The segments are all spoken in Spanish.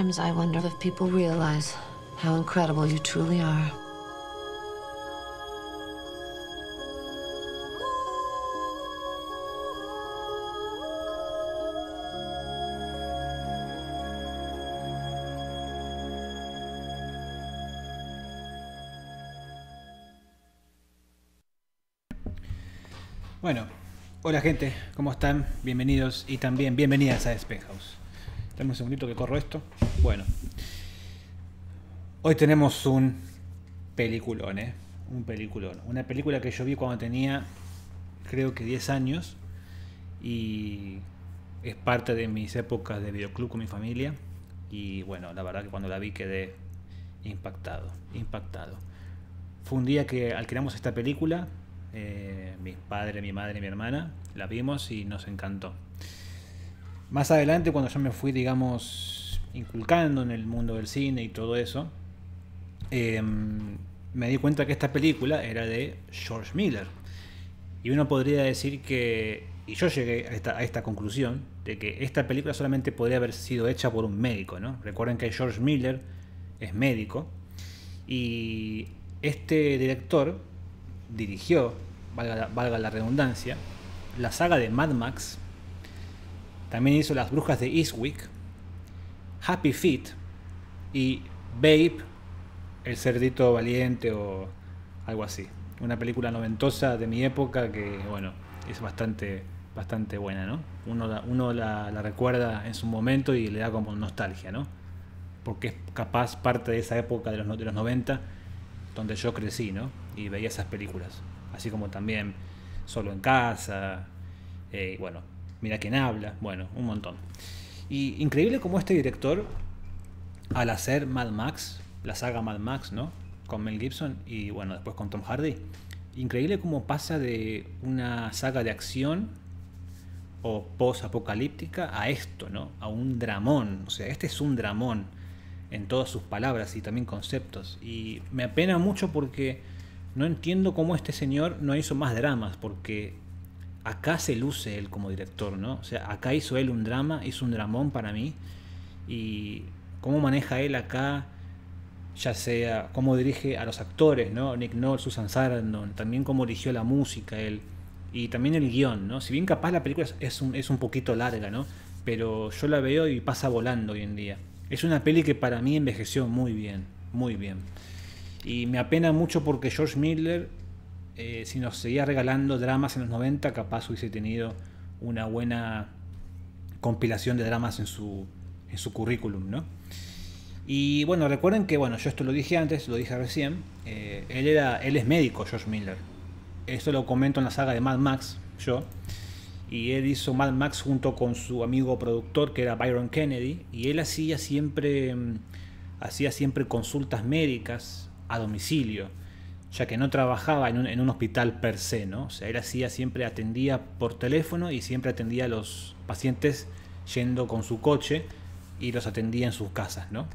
Sometimes I wonder if people realize how incredible you truly are. Bueno, hola gente, ¿cómo están? Bienvenidos y también bienvenidas a Spec Dame un segundito que corro esto. Bueno. Hoy tenemos un peliculón, ¿eh? Un peliculón. Una película que yo vi cuando tenía, creo que 10 años. Y es parte de mis épocas de videoclub con mi familia. Y bueno, la verdad que cuando la vi quedé impactado, impactado. Fue un día que alquilamos esta película, eh, mi mis padres, mi madre y mi hermana, la vimos y nos encantó. Más adelante, cuando yo me fui, digamos, inculcando en el mundo del cine y todo eso, em, me di cuenta que esta película era de George Miller. Y uno podría decir que, y yo llegué a esta, conclusión, de que esta película solamente podría haber sido hecha por un médico, ¿no? Recuerden que George Miller es médico y este director dirigió, valga la redundancia, la saga de Mad Max también hizo Las Brujas de Eastwick, Happy Feet y Babe, El Cerdito Valiente o algo así. Una película noventosa de mi época que, bueno, es bastante, bastante buena, ¿no? Uno, la, recuerda en su momento y le da como nostalgia, ¿no? Porque es capaz parte de esa época de los, de los 90 donde yo crecí, ¿no? Y veía esas películas. Así como también Solo en Casa, eh, y bueno, mira quién habla, bueno, un montón. Y increíble como este director, al hacer Mad Max, la saga Mad Max, ¿no? Con Mel Gibson y bueno, después con Tom Hardy, increíble cómo pasa de una saga de acción o post-apocalíptica a esto, ¿no? A un dramón. O sea, este es un dramón en todas sus palabras y también conceptos. Y me apena mucho porque no entiendo cómo este señor no hizo más dramas, porque acá se luce él como director, ¿no? O sea, acá hizo él un drama, hizo un dramón para mí. Y cómo maneja él acá, ya sea cómo dirige a los actores, ¿no? Nick Nolte, Susan Sarandon, también cómo dirigió la música él. Y también el guión, ¿no? Si bien capaz la película es un, es un poquito larga, ¿no? Pero yo la veo y pasa volando hoy en día. Es una peli que para mí envejeció muy bien, muy bien. Y me apena mucho porque George Miller eh, si nos seguía regalando dramas en los 90, capaz hubiese tenido una buena compilación de dramas en su, en su currículum, ¿no? Y bueno, recuerden que, bueno, yo esto lo dije antes, lo dije recién, eh, él, era, él es médico, George Miller. Esto lo comento en la saga de Mad Max, yo. Y él hizo Mad Max junto con su amigo productor, que era Byron Kennedy, y él hacía siempre, mm, hacía siempre consultas médicas a domicilio ya que no trabajaba en un, hospital per se, ¿no? O sea, él hacía, siempre atendía por teléfono y siempre atendía a los pacientes yendo con su coche y los atendía en sus casas, ¿no?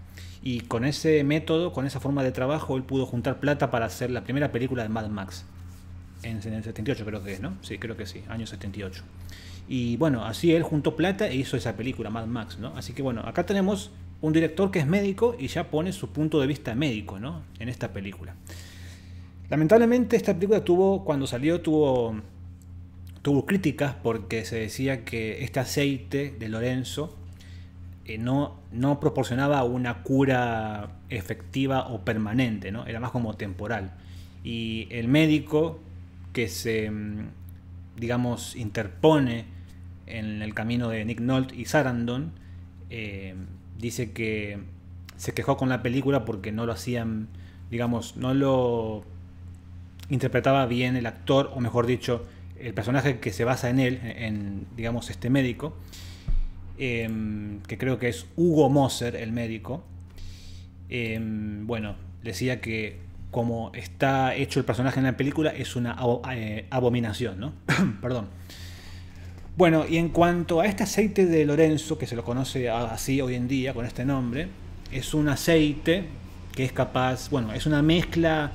Y con ese método, con esa forma de trabajo, él pudo juntar plata para hacer la primera película de Mad Max. En, en el 78 creo que es, ¿no? Sí, creo que sí, año 78. Y bueno, así él juntó plata e hizo esa película, Mad Max, ¿no? Así que bueno, acá tenemos un director que es médico y ya pone su punto de vista médico, ¿no? En esta película. Lamentablemente esta película tuvo, cuando salió, tuvo, tuvo críticas porque se decía que este aceite de Lorenzo eh, no, no proporcionaba una cura efectiva o permanente, ¿no? era más como temporal. Y el médico que se, mm, digamos, interpone en el camino de Nick Nolte y Sarandon, eh, dice que se quejó con la película porque no lo hacían, digamos, no lo interpretaba bien el actor, o mejor dicho, el personaje que se basa en él, en, digamos, este médico, em, que creo que es Hugo Moser, el médico. Em, bueno, decía que como está hecho el personaje en la película, es una eh, abominación, ¿no? Perdón. Bueno, y en cuanto a este aceite de Lorenzo, que se lo conoce así hoy en día con este nombre, es un aceite que es capaz, bueno, es una mezcla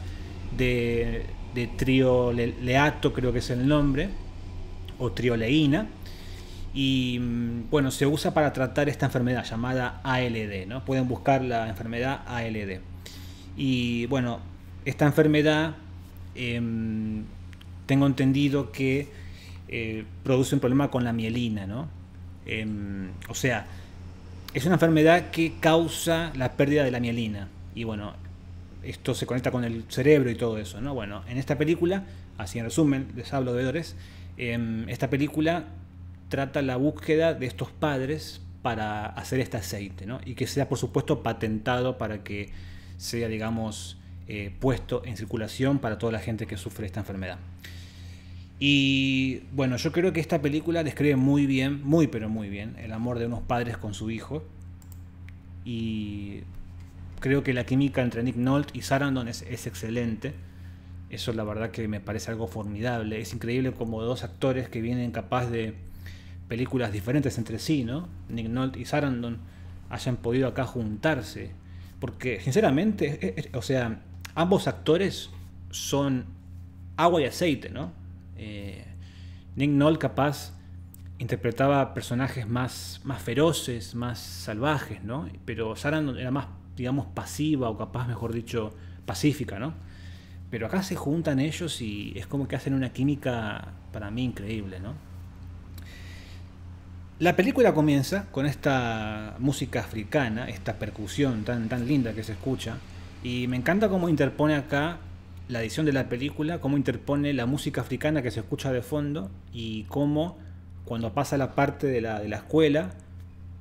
de de trioleato creo que es el nombre, o trioleína. Y mm, bueno, se usa para tratar esta enfermedad llamada ALD, ¿no? Pueden buscar la enfermedad ALD. Y bueno, esta enfermedad em, tengo entendido que eh, produce un problema con la mielina, ¿no? Em, o sea, es una enfermedad que causa la pérdida de la mielina. Y bueno, esto se conecta con el cerebro y todo eso, ¿no? Bueno, en esta película, así en resumen, les hablo de dores em, esta película trata la búsqueda de estos padres para hacer este aceite, ¿no? Y que sea, por supuesto, patentado para que sea, digamos, eh, puesto en circulación para toda la gente que sufre esta enfermedad. Y bueno, yo creo que esta película describe muy bien, muy pero muy bien, el amor de unos padres con su hijo. Y creo que la química entre Nick Nolte y Sarandon es, excelente. Eso la verdad que me parece algo formidable. Es increíble como dos actores que vienen capaz de películas diferentes entre sí, ¿no? Nick Nolte y Sarandon hayan podido acá juntarse. Porque sinceramente, e, e, o sea, ambos actores son agua y aceite, ¿no? Eh, Nick Nolte capaz interpretaba personajes más, más feroces, más salvajes, ¿no? Pero Sarandon era más digamos, pasiva o capaz, mejor dicho, pacífica, ¿no? Pero acá se juntan ellos y es como que hacen una química para mí increíble, ¿no? La película comienza con esta música africana, esta percusión tan, tan linda que se escucha, y me encanta cómo interpone acá la edición de la película, cómo interpone la música africana que se escucha de fondo y cómo cuando pasa la parte de la, de la escuela,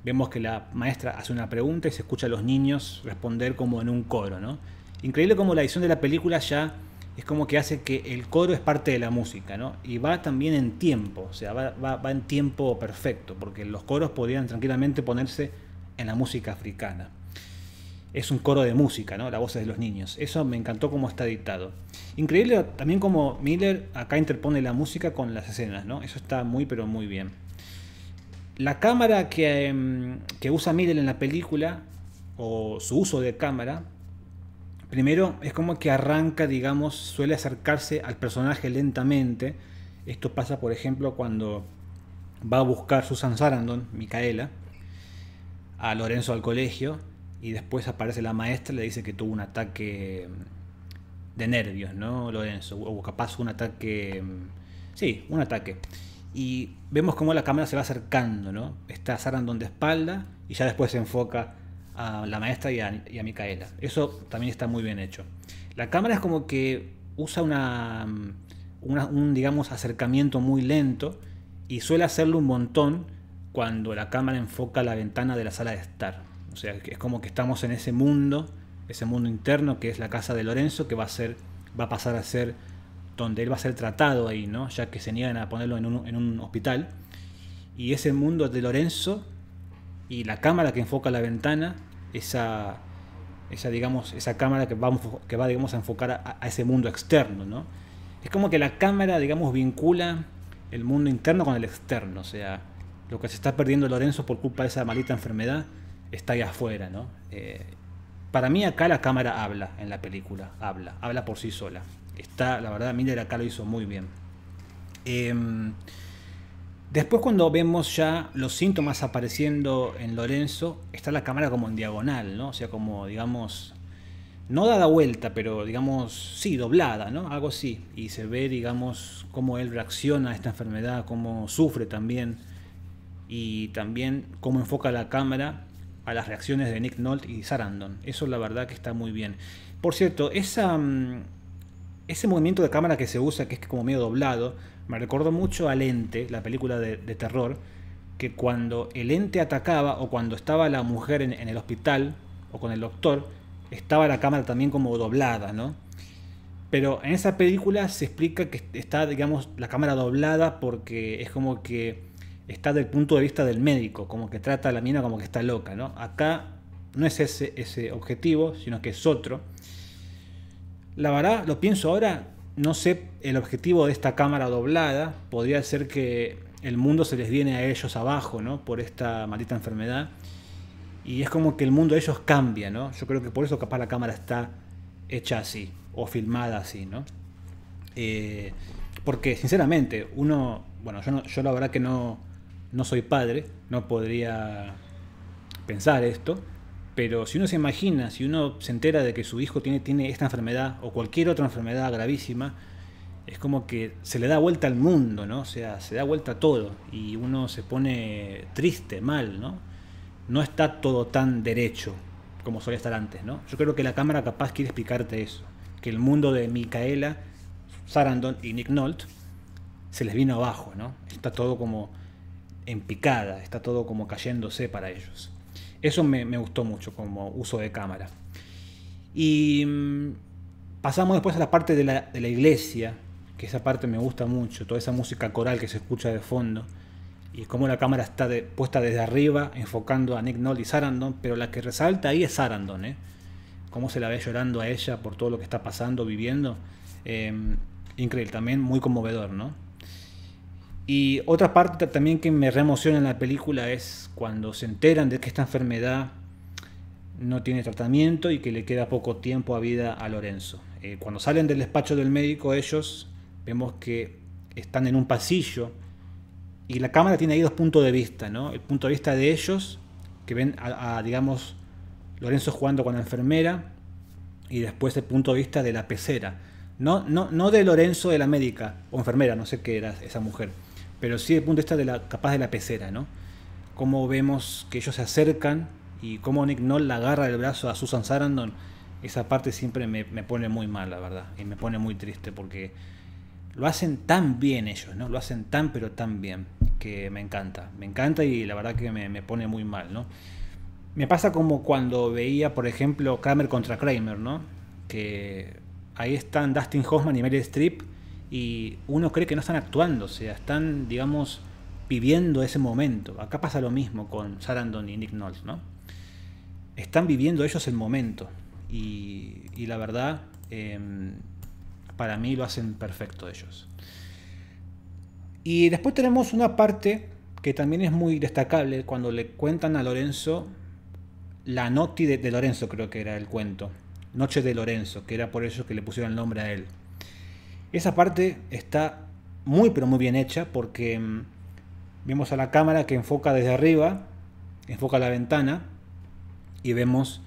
Vemos que la maestra hace una pregunta y se escucha a los niños responder como en un coro, ¿no? Increíble como la edición de la película ya es como que hace que el coro es parte de la música, ¿no? Y va también en tiempo, o sea, va, en tiempo perfecto, porque los coros podrían tranquilamente ponerse en la música africana. Es un coro de música, ¿no? La voz de los niños. Eso me encantó cómo está dictado. Increíble también como Miller acá interpone la música con las escenas, ¿no? Eso está muy pero muy bien. La cámara que, em, usa Miller en la película, o su uso de cámara, primero es como que arranca, digamos, suele acercarse al personaje lentamente. Esto pasa, por ejemplo, cuando va a buscar Susan Sarandon, Micaela, a Lorenzo al colegio y después aparece la maestra y le dice que tuvo un ataque em, de nervios, ¿no, Lorenzo? O capaz un ataque... Em, sí, un ataque y vemos cómo la cámara se va acercando, ¿no? Está en de espalda y ya después se enfoca a la maestra y a, Micaela. Eso también está muy bien hecho. La cámara es como que usa un, digamos, acercamiento muy lento y suele hacerlo un montón cuando la cámara enfoca la ventana de la sala de estar. O sea, es como que estamos en ese mundo, ese mundo interno que es la casa de Lorenzo, que va a ser, va a pasar a ser donde él va a ser tratado ahí, ¿no? Ya que se niegan a ponerlo en un, hospital. Y ese mundo de Lorenzo y la cámara que enfoca la ventana, esa, esa, digamos, esa cámara que va, que va digamos, a enfocar a, ese mundo externo, ¿no? Es como que la cámara, digamos, vincula el mundo interno con el externo, o sea, lo que se está perdiendo Lorenzo por culpa de esa maldita enfermedad está ahí afuera, ¿no? Eh, para mí acá la cámara habla en la película, habla, habla por sí sola. Está, la verdad, Miller acá lo hizo muy bien. Em, después cuando vemos ya los síntomas apareciendo en Lorenzo, está la cámara como en diagonal, ¿no? O sea, como digamos, no dada vuelta, pero digamos, sí, doblada, ¿no? Algo así. Y se ve, digamos, cómo él reacciona a esta enfermedad, cómo sufre también. Y también cómo enfoca la cámara a las reacciones de Nick Nolte y Sarandon. Eso la verdad que está muy bien. Por cierto, esa mm, ese movimiento de cámara que se usa, que es como medio doblado, me recordó mucho al Ente, la película de, terror, que cuando el ente atacaba o cuando estaba la mujer en, el hospital o con el doctor, estaba la cámara también como doblada, ¿no? Pero en esa película se explica que está, digamos, la cámara doblada porque es como que está del punto de vista del médico, como que trata a la mina como que está loca, ¿no? Acá no es ese, ese objetivo, sino que es otro. La verdad, lo pienso ahora, no sé el objetivo de esta cámara doblada. Podría ser que el mundo se les viene a ellos abajo, ¿no? Por esta maldita enfermedad. Y es como que el mundo de ellos cambia, ¿no? Yo creo que por eso capaz la cámara está hecha así, o filmada así, ¿no? Eh, porque sinceramente, uno, bueno, yo, yo la verdad que no, no soy padre, no podría pensar esto, pero si uno se imagina, si uno se entera de que su hijo tiene, tiene esta enfermedad o cualquier otra enfermedad gravísima, es como que se le da vuelta al mundo, ¿no? O sea, se da vuelta a todo y uno se pone triste, mal, ¿no? No está todo tan derecho como solía estar antes, ¿no? Yo creo que la cámara capaz quiere explicarte eso, que el mundo de Micaela, Sarandon y Nick Nolte se les vino abajo, ¿no? Está todo como en picada, está todo como cayéndose para ellos. Eso me, gustó mucho como uso de cámara. Y mm, pasamos después a la parte de la, iglesia, que esa parte me gusta mucho, toda esa música coral que se escucha de fondo y cómo la cámara está puesta desde arriba, enfocando a Nick Nolte y Sarandon, pero la que resalta ahí es Sarandon, ¿eh? Cómo se la ve llorando a ella por todo lo que está pasando, viviendo. Em, increíble, también muy conmovedor, ¿no? Y otra parte también que me reemociona en la película es cuando se enteran de que esta enfermedad no tiene tratamiento y que le queda poco tiempo a vida a Lorenzo. Eh, cuando salen del despacho del médico ellos vemos que están en un pasillo y la cámara tiene ahí dos puntos de vista, ¿no? El punto de vista de ellos, que ven a, digamos, Lorenzo jugando con la enfermera, y después el punto de vista de la pecera. No, no, no de Lorenzo de la médica o enfermera, no sé qué era esa mujer pero sí el punto está de la, capaz de la pecera, ¿no? Cómo vemos que ellos se acercan y cómo Nick no la agarra el brazo a Susan Sarandon, esa parte siempre me, pone muy mal, la verdad, y me pone muy triste porque lo hacen tan bien ellos, ¿no? Lo hacen tan pero tan bien que me encanta, me encanta y la verdad que me, me pone muy mal, ¿no? Me pasa como cuando veía, por ejemplo, Kramer contra Kramer, ¿no? Que ahí están Dustin Hoffman y Meryl Streep y uno cree que no están actuando, o sea, están, digamos, viviendo ese momento. Acá pasa lo mismo con Sarandon y Nick Knowles, ¿no? Están viviendo ellos el momento y, la verdad, em, para mí lo hacen perfecto ellos. Y después tenemos una parte que también es muy destacable cuando le cuentan a Lorenzo la noti de, de Lorenzo, creo que era el cuento. Noche de Lorenzo, que era por eso que le pusieron el nombre a él. Esa parte está muy pero muy bien hecha porque mm, vemos a la cámara que enfoca desde arriba, enfoca la ventana y vemos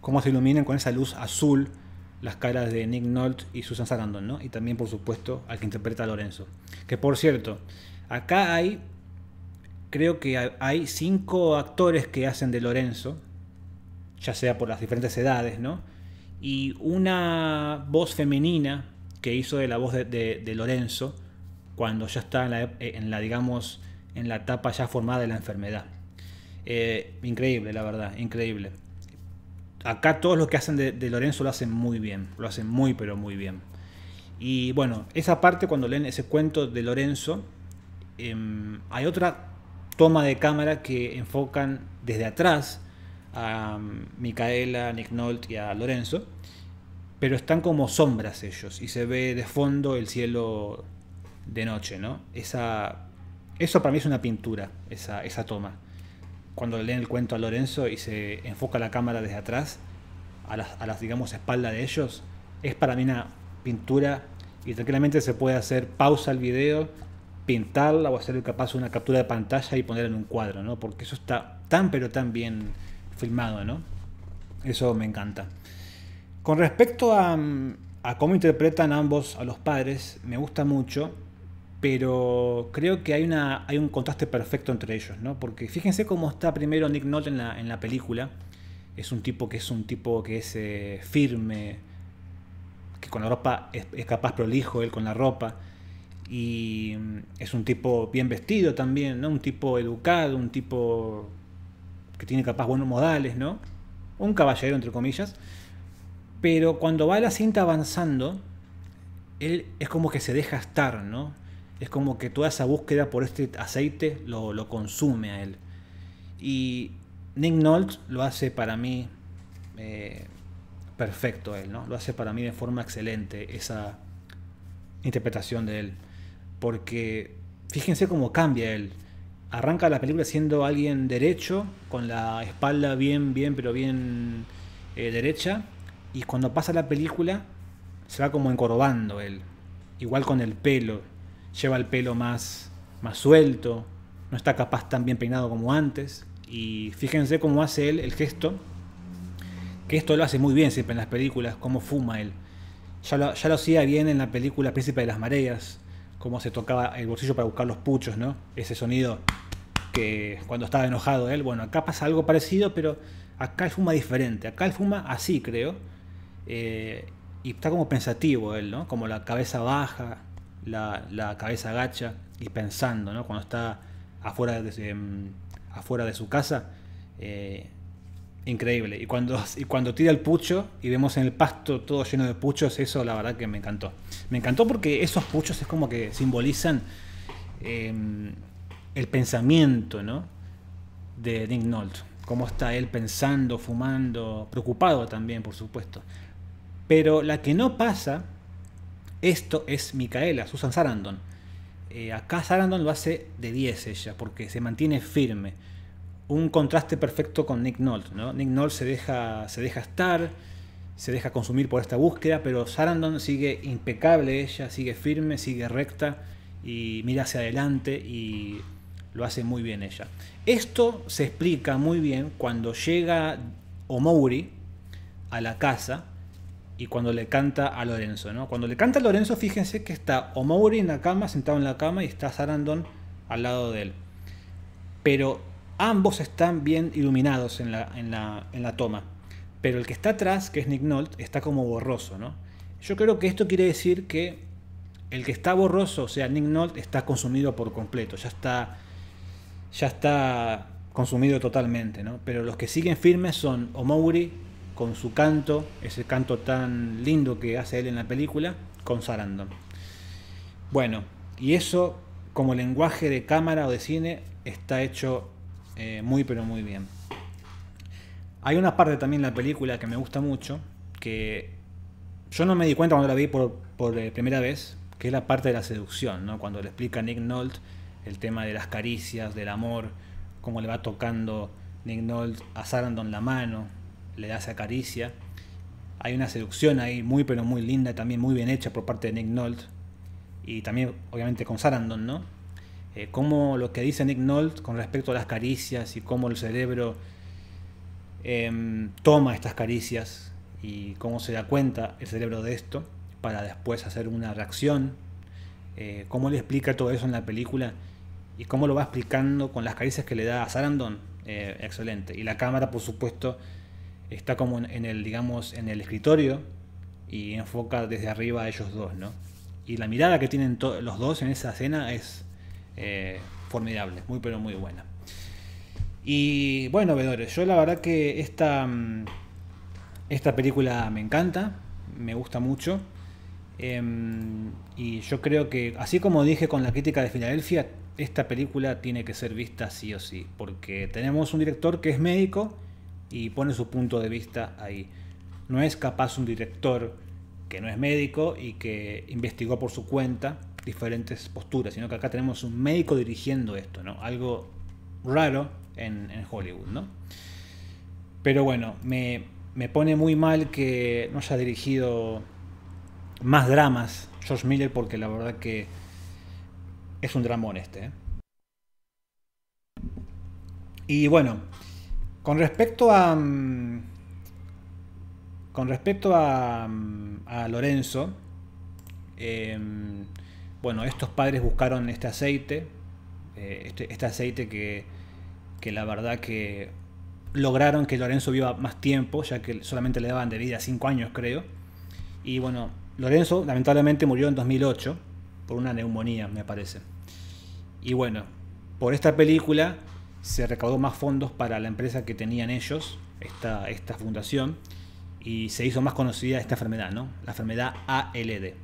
cómo se iluminan con esa luz azul las caras de Nick Nolte y Susan Sarandon, ¿no? Y también, por supuesto, al que interpreta a Lorenzo. Que por cierto, acá hay, creo que hay cinco actores que hacen de Lorenzo, ya sea por las diferentes edades, ¿no? Y una voz femenina que hizo de la voz de, Lorenzo cuando ya está eh, en la, digamos, en la etapa ya formada de la enfermedad. Eh, increíble, la verdad, increíble. Acá todos los que hacen de, Lorenzo lo hacen muy bien, lo hacen muy, pero muy bien. Y bueno, esa parte cuando leen ese cuento de Lorenzo, em, hay otra toma de cámara que enfocan desde atrás a em, Micaela, Nick Nolte y a Lorenzo pero están como sombras ellos y se ve de fondo el cielo de noche, ¿no? Esa, eso para mí es una pintura, esa, esa toma. Cuando leen el cuento a Lorenzo y se enfoca la cámara desde atrás, a las, a digamos, espaldas de ellos, es para mí una pintura y tranquilamente se puede hacer pausa al video, pintarla o hacer capaz una captura de pantalla y ponerla en un cuadro, ¿no? Porque eso está tan pero tan bien filmado, ¿no? Eso me encanta. Con respecto mm, a, cómo interpretan ambos a los padres, me gusta mucho, pero creo que hay, una, hay un contraste perfecto entre ellos, ¿no? Porque fíjense cómo está primero Nick Nolte en la, película. Es un tipo que es un tipo que es eh, firme, que con la ropa es, es, capaz prolijo él con la ropa. Y mm, es un tipo bien vestido también, ¿no? Un tipo educado, un tipo que tiene capaz buenos modales, ¿no? Un caballero, entre comillas. Pero cuando va la cinta avanzando, él es como que se deja estar, ¿no? Es como que toda esa búsqueda por este aceite lo, consume a él. Y Nick Nolte lo hace para mí eh, perfecto, él, ¿no? Lo hace para mí de forma excelente esa interpretación de él. Porque fíjense cómo cambia él. Arranca la película siendo alguien derecho, con la espalda bien, bien, pero bien eh, derecha y cuando pasa la película, se va como encorvando él. Igual con el pelo. Lleva el pelo más, más suelto. No está capaz tan bien peinado como antes. Y fíjense cómo hace él el gesto. Que esto lo hace muy bien siempre en las películas, cómo fuma él. Ya lo, ya lo hacía bien en la película Príncipe de las Mareas, cómo se tocaba el bolsillo para buscar los puchos, ¿no? Ese sonido que cuando estaba enojado él. Bueno, acá pasa algo parecido, pero acá él fuma diferente. Acá él fuma así, creo eh, y está como pensativo él, ¿no? Como la cabeza baja, la, cabeza agacha y pensando, ¿no? Cuando está afuera de, em, afuera de su casa. Eh, increíble. Y cuando, cuando tira el pucho y vemos en el pasto todo lleno de puchos, eso la verdad que me encantó. Me encantó porque esos puchos es como que simbolizan em, el pensamiento, ¿no? De Nick Nolte. Cómo está él pensando, fumando, preocupado también, por supuesto. Pero la que no pasa, esto es Micaela, Susan Sarandon. Eh, acá Sarandon lo hace de 10 ella, porque se mantiene firme. Un contraste perfecto con Nick Nolte. Nick Nolte se deja, se deja estar, se deja consumir por esta búsqueda, pero Sarandon sigue impecable ella, sigue firme, sigue recta y mira hacia adelante y lo hace muy bien ella. Esto se explica muy bien cuando llega Omori a la casa y cuando le canta a Lorenzo, ¿no? Cuando le canta a Lorenzo, fíjense que está Omori en la cama, sentado en la cama, y está Sarandon al lado de él. Pero ambos están bien iluminados en la, en la, toma. Pero el que está atrás, que es Nick Nolte, está como borroso, ¿no? Yo creo que esto quiere decir que el que está borroso, o sea, Nick Nolte, está consumido por completo, ya está, ya está consumido totalmente, ¿no? Pero los que siguen firmes son O'Mauri con su canto, ese canto tan lindo que hace él en la película, con Sarandon. Bueno, y eso como lenguaje de cámara o de cine está hecho eh, muy pero muy bien. Hay una parte también en la película que me gusta mucho, que yo no me di cuenta cuando la vi por, eh, primera vez, que es la parte de la seducción, ¿no? cuando le explica a Nick Nolte el tema de las caricias, del amor, cómo le va tocando Nick Nolte a Sarandon la mano, le da esa caricia. Hay una seducción ahí muy pero muy linda, también muy bien hecha por parte de Nick Nolte. Y también obviamente con Sarandon, ¿no? Eh, como lo que dice Nick Nolte con respecto a las caricias y cómo el cerebro em, toma estas caricias y cómo se da cuenta el cerebro de esto para después hacer una reacción. Eh, cómo le explica todo eso en la película y cómo lo va explicando con las caricias que le da a Sarandon. Eh, excelente. Y la cámara, por supuesto, está como en el, digamos, en el escritorio y enfoca desde arriba a ellos dos, ¿no? Y la mirada que tienen los dos en esa escena es eh, formidable, muy pero muy buena. Y bueno, vedores, yo la verdad que esta, mm, esta película me encanta, me gusta mucho. Em, y yo creo que, así como dije con la crítica de Filadelfia, esta película tiene que ser vista sí o sí, porque tenemos un director que es médico y pone su punto de vista ahí. No es capaz un director que no es médico y que investigó por su cuenta diferentes posturas, sino que acá tenemos un médico dirigiendo esto, ¿no? Algo raro en, Hollywood, Pero bueno, me, pone muy mal que no haya dirigido más dramas George Miller porque la verdad que es un dramón este. ¿eh? Y bueno, con respecto a. Mm, con respecto a, mm, a Lorenzo, em, bueno, estos padres buscaron este aceite, eh, este, este, aceite que, que la verdad que lograron que Lorenzo viva más tiempo, ya que solamente le daban de vida 5 años, creo. Y bueno, Lorenzo lamentablemente murió en 2008 por una neumonía, me parece. Y bueno, por esta película se recaudó más fondos para la empresa que tenían ellos, esta, esta fundación, y se hizo más conocida esta enfermedad, ¿no? La enfermedad ALD.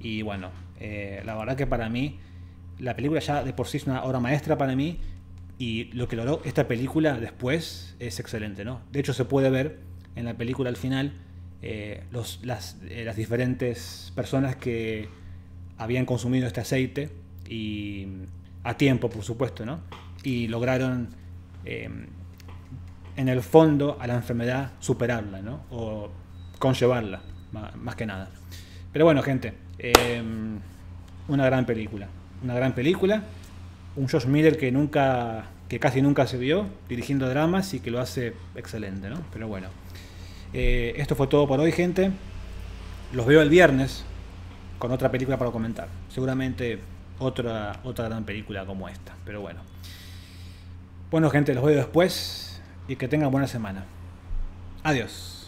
Y bueno, eh, la verdad que para mí, la película ya de por sí es una obra maestra para mí, y lo que logró esta película después es excelente, ¿no? De hecho, se puede ver en la película al final eh, las, eh, las diferentes personas que habían consumido este aceite, y a tiempo, por supuesto, ¿no? y lograron, em, en el fondo, a la enfermedad superarla, ¿no? O conllevarla, más que nada. Pero bueno, gente, em, una gran película. Una gran película. Un Josh Miller que nunca, que casi nunca se vio dirigiendo dramas y que lo hace excelente, ¿no? Pero bueno. Eh, esto fue todo por hoy, gente. Los veo el viernes con otra película para comentar. Seguramente otra, otra gran película como esta. Pero bueno. Bueno, gente, los veo después y que tengan buena semana. Adiós.